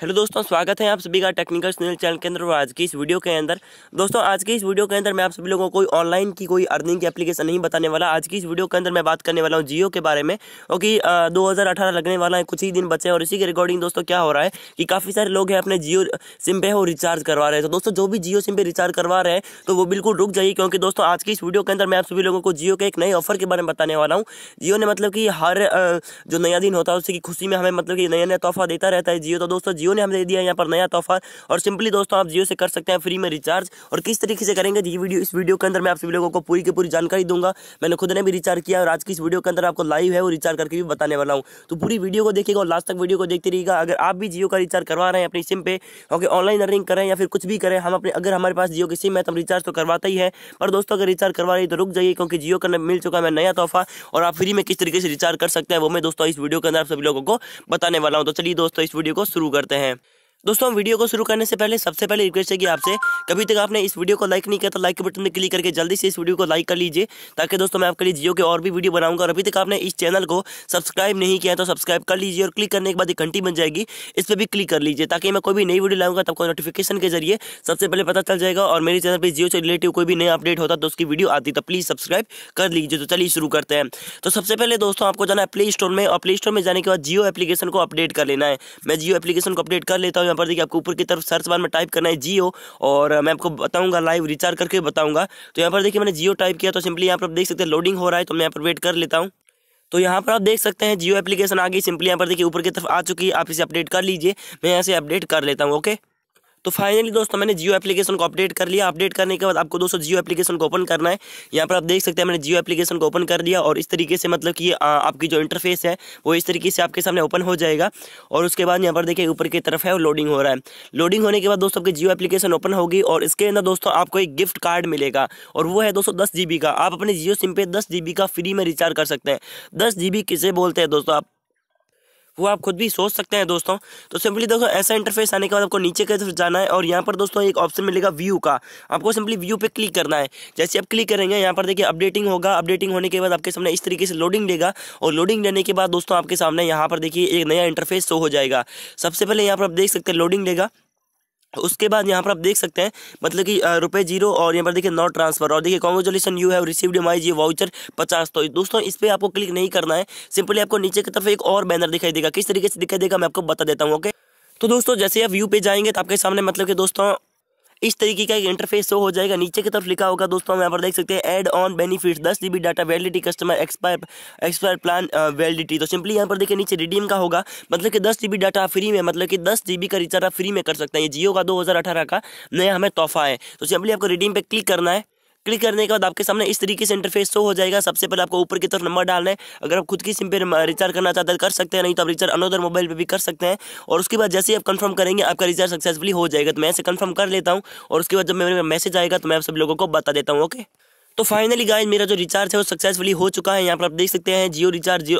hello दोस्तों स्वागत है आप सभी का टेक्निकल स्नेल चैनल के अंदर और आज की इस वीडियो के अंदर दोस्तों आज की इस वीडियो के अंदर मैं आप सभी लोगों को कोई ऑनलाइन की कोई अर्निंग की एप्लीकेशन नहीं बताने वाला आज की इस वीडियो के अंदर मैं बात करने वाला हूँ जियो के बारे में और दो हज़ार लगने वाला है कुछ ही दिन बचे और इसी के रिकॉर्डिंग दोस्तों क्या हो रहा है कि काफ़ी सारे लोग हैं अपने जियो सिम पे वो रिचार्ज करवा रहे हैं तो दोस्तों जो भी जियो सिम पे रिचार्ज करवा रहे हैं तो वो बिल्कुल रुक जाइए क्योंकि दोस्तों आज की इस वीडियो के अंदर मैं आप सभी लोगों को जियो के एक नए ऑफर के बारे में बताने वाला हूँ जियो ने मतलब कि हर जो नया दिन होता है उसकी खुशी में हमें मतलब कि नया नया तोहफा देता रहता है जियो तो दोस्तों जियो ने हमें दे दिया यहाँ पर नया तोहफा और सिंपली दोस्तों आप जियो से कर सकते हैं फ्री में रिचार्ज और किस तरीके से करेंगे ये वीडियो इस वीडियो के अंदर मैं आप सभी लोगों को पूरी की पूरी जानकारी दूंगा मैंने खुद ने भी रिचार्ज किया और आज की इस वीडियो के अंदर आपको लाइव है वो रिचार्ज करके भी बताने वाला हूँ तो पूरी वीडियो को देखिएगा और लास्ट तक वीडियो को देखते रहिएगा अगर आप भी जियो का रिचार्ज करवा रहे हैं अपनी सिम पे ओके ऑनलाइन अर्निंग करें या फिर कुछ भी करें हम अपने अगर हमारे पास जियो की सिम है तो रिचार्ज तो करवाता ही है पर दोस्तों अगर रिचार्ज करवा रही तो रुक जाइए क्योंकि जियो का मिल चुका है नया तोहफा और आप फ्री में किस तरीके से रिचार्ज कर सकते हैं वो मैं दोस्तों इस वीडियो के अंदर आप सभी लोगों को बताने वाला हूँ तो चलिए दोस्तों इस वीडियो को शुरू करते हैं हैं दोस्तों हम वीडियो को शुरू करने से पहले सबसे पहले रिक्वेस्ट है कि आपसे कभी तक आपने इस वीडियो को लाइक नहीं किया तो लाइक के बटन पर क्लिक करके जल्दी से इस वीडियो को लाइक कर लीजिए ताकि दोस्तों मैं आपके लिए जियो के और भी वीडियो बनाऊंगा और अभी तक आपने इस चैनल को सब्सक्राइब नहीं किया तो सब्सक्राइब कर लीजिए और क्लिक करने के बाद एक घंटी बन जाएगी इस पर भी क्लिक कर लीजिए ताकि मैं कोई भी नई वीडियो लाऊंगा तब नोटिफिकेशन के जरिए सबसे पहले पता चल जाएगा और मेरे चैनल पर जियो से रिलेटिव कोई भी नया अपडेट होता तो उसकी वीडियो आती तो प्लीज़ सब्सक्राइब कर लीजिए तो चलिए शुरू करते हैं तो सबसे पहले दोस्तों आपको जाना है प्ले स्टोर में और प्ले स्टोर में जाने के बाद जियो एप्लीकेशन को अपडेट कर लेना है मैं जियो एप्लीकेशन को अपडेट कर लेता हूँ यहाँ पर देखिए आपको ऊपर की तरफ सर्च बार में टाइप करना है जियो और मैं आपको बताऊंगा लाइव रिचार्ज करके बताऊंगा तो यहाँ पर देखिए मैंने जियो टाइप किया तो सिंपली यहाँ पर आप देख सकते हैं लोडिंग हो रहा है तो मैं यहाँ पर वेट कर लेता हूँ तो यहाँ पर आप देख सकते हैं जियो एप्लीकेशन आ गई सिंपली यहाँ पर देखिए ऊपर की तरफ आ चुकी है आप इसे अपडेट कर लीजिए मैं यहाँ से अपडेट कर लेता हूँ ओके तो फाइनली दोस्तों मैंने जियो एप्लीकेशन को अपडेट कर लिया अपडेट करने के बाद आपको दोस्तों जियो एप्लीकेशन को ओपन करना है यहाँ पर आप देख सकते हैं मैंने जियो एप्लीकेशन को ओपन कर लिया और इस तरीके से मतलब कि आपकी जो इंटरफेस है वो इस तरीके से आपके सामने ओपन हो जाएगा और उसके बाद यहाँ पर देखिए ऊपर की तरफ है और लोडिंग हो रहा है लोडिंग होने के बाद दोस्तों आपकी जियो एप्लीकेशन ओपन होगी और इसके अंदर दोस्तों आपको एक गिफ्ट कार्ड मिलेगा और वो है दोस्तों दस का आप अपने जियो सिम पे दस का फ्री में रिचार्ज कर सकते हैं दस किसे बोलते हैं दोस्तों आप वो आप खुद भी सोच सकते हैं दोस्तों तो सिंपली दोस्तों ऐसा इंटरफेस आने के बाद आपको नीचे की तरफ जाना है और यहाँ पर दोस्तों एक ऑप्शन मिलेगा व्यू का आपको सिंपली व्यू पे क्लिक करना है जैसे आप क्लिक करेंगे यहाँ पर देखिए अपडेटिंग होगा अपडेटिंग होने के बाद आपके सामने इस तरीके से लोडिंग देगा और लोडिंग देने के बाद दोस्तों आपके सामने यहाँ पर देखिए एक नया इंटरफेस शो हो जाएगा सबसे पहले यहाँ पर आप देख सकते हैं लोडिंग देगा उसके बाद यहाँ पर आप देख सकते हैं मतलब कि रुपए जीरो और यहाँ पर देखिए नॉट ट्रांसफर और देखिए congratulation you have received my जी वाउचर पचास तो दोस्तों इस पर आपको क्लिक नहीं करना है सिंपली आपको नीचे की तरफ एक और बैनर दिखाई देगा किस तरीके से दिखाई देगा मैं आपको बता देता हूँ ओके तो दोस्तों जैसे आप व्यू पे जाएंगे तो आपके सामने मतलब कि दोस्तों इस तरीके का एक इंटरफेस शो हो जाएगा नीचे की तरफ लिखा होगा दोस्तों हम यहाँ पर देख सकते हैं एड ऑन बेनिफिट दस GB data validity customer expire expire plan validity तो सिंपली यहाँ पर देखिए नीचे रिडीम का होगा मतलब कि दस जीबी डाटा फ्री में मतलब कि दस जीबी का रिचार्ज आप फ्री में कर सकते हैं जियो का दो का नया हमें तोहफा है तो सिंपली आपको रिडीम पे क्लिक करना है क्लिक करने के बाद आपके सामने इस तरीके से इंटरफेस शो हो जाएगा सबसे पहले आपको ऊपर की तरफ नंबर डालना है अगर आप खुद की सिम पे रिचार्ज करना चाहते हैं कर सकते हैं नहीं तो आप रिचार्ज अनोदर मोबाइल पर भी कर सकते हैं और उसके बाद जैसे ही आप कन्फर्म करेंगे आपका रिचार्ज सक्सेसफुली हो जाएगा तो मैं ऐसे कन्फर्म कर लेता हूँ और उसके बाद जब मेरे मैसेज आएगा तो मैं आप सब लोगों को बता देता हूँ ओके तो फाइनली गाइज मेरा जो रिचार्ज है वो सक्सेसफुली हो चुका है यहाँ पर आप देख सकते हैं Jio recharge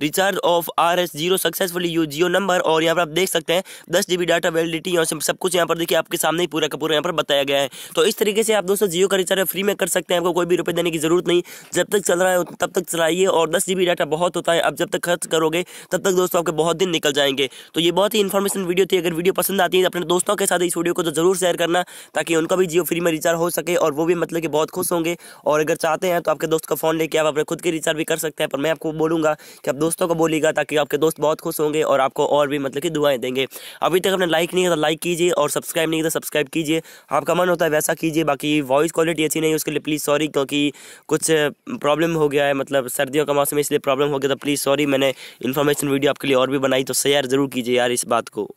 recharge of R S zero successfully you Jio number और यहाँ पर आप देख सकते हैं दस जी बी डाटा वैलिडिटी और सब कुछ यहाँ पर देखिए आपके सामने ही पूरा का पूरा यहाँ पर बताया गया है तो इस तरीके से आप दोस्तों जियो का रिचार्ज फ्री में कर सकते हैं आपको कोई भी रुपये देने की जरूरत नहीं जब तक चल रहा है तब तक चलाइए और दस जी डाटा बहुत होता है आप जब तक खर्च करोगे तब तक दोस्तों आपके बहुत दिन निकल जाएंगे तो ये बहुत ही इन्फॉर्मेशन वीडियो थी अगर वीडियो पसंद आती है तो अपने दोस्तों के साथ इस वीडियो को तो जरूर शेयर करना ताकि उनका भी जियो फ्री में रिचार्ज हो सके और वो भी मतलब कि बहुत खुश होंगे और अगर चाहते हैं तो आपके दोस्त का फ़ोन लेके आप अपने खुद के रिचार्ज भी कर सकते हैं पर मैं आपको बोलूँगा कि आप दोस्तों को बोलेगा ताकि आपके दोस्त बहुत खुश होंगे और आपको और भी मतलब कि दुआएं देंगे अभी तक आपने लाइक नहीं किया तो लाइक कीजिए और सब्सक्राइब नहीं किया तो सब्सक्राइब कीजिए आपका मन होता है वैसा कीजिए बाकी वॉइस क्वालिटी अच्छी नहीं है उसके लिए प्लीज़ सॉरी क्योंकि कुछ प्रॉब्लम हो गया है मतलब सर्दियों का मौसम इसलिए प्रॉब्लम हो गया तो प्लीज़ सॉरी मैंने इन्फॉर्मेशन वीडियो आपके लिए और भी बनाई तो शेयर ज़रूर कीजिए यार इस बात को